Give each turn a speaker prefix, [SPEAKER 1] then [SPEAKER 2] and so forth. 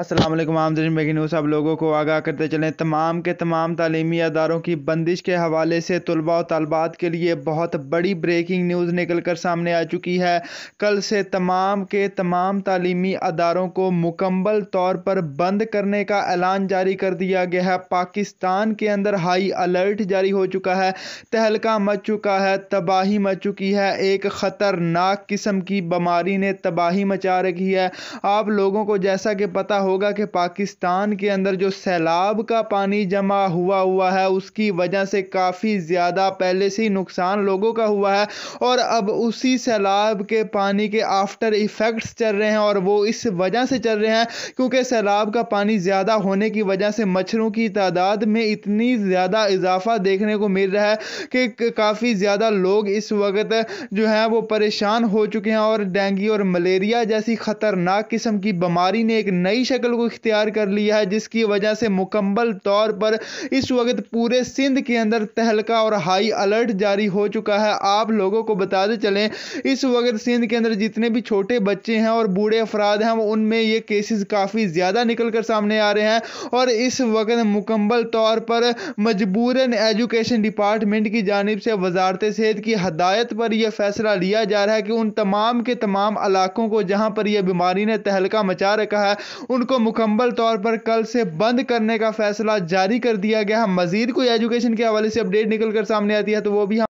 [SPEAKER 1] असलम आमदनी न्यूज़ आप लोगों को आगाह करते चलें तमाम के तमाम तलीमी अदारों की बंदिश के हवाले से तलबा और तलबात के लिए बहुत बड़ी ब्रेकिंग न्यूज़ निकल कर सामने आ चुकी है कल से तमाम के तमाम तलीमी अदारों को मुकम्मल तौर पर बंद करने का ऐलान जारी कर दिया गया है पाकिस्तान के अंदर हाई अलर्ट जारी हो चुका है तहलका मच चुका है तबाही मच चुकी है एक ख़तरनाक किस्म की बीमारी ने तबाही मचा रखी है आप लोगों को जैसा कि पता होगा कि पाकिस्तान के अंदर जो सैलाब का पानी जमा हुआ हुआ है उसकी वजह से काफ़ी ज़्यादा पहले से ही नुकसान लोगों का हुआ है और अब उसी सैलाब के पानी के आफ्टर इफ़ेक्ट्स चल रहे हैं और वो इस वजह से चल रहे हैं क्योंकि सैलाब का पानी ज़्यादा होने की वजह से मच्छरों की तादाद में इतनी ज़्यादा इजाफा देखने को मिल रहा है कि काफ़ी ज़्यादा लोग इस वक्त जो है वो परेशान हो चुके हैं और डेंगू और मलेरिया जैसी ख़तरनाक किस्म की बीमारी ने एक नई शक्ल को इख्तियार कर लिया है जिसकी वजह से मुकम्मल तौर पर इस वक्त पूरे सिंध के अंदर तहलका और हाई अलर्ट जारी हो चुका है आप लोगों को बताते चलें इस वक्त सिंध के अंदर जितने भी छोटे बच्चे हैं और बूढ़े अफराद हैं उनमें ये केसेस काफ़ी ज़्यादा निकल कर सामने आ रहे हैं और इस वक्त मुकम्मल तौर पर मजबूरन एजुकेशन डिपार्टमेंट की जानब से वजारत सेहत की हदायत पर यह फैसला लिया जा रहा है कि उन तमाम के तमाम इलाकों को जहाँ पर यह बीमारी ने तहलका मचा रखा है स्कूल को मुकम्मल तौर पर कल से बंद करने का फैसला जारी कर दिया गया मजीद कोई एजुकेशन के हवाले से अपडेट निकल कर सामने आती है तो वो भी हम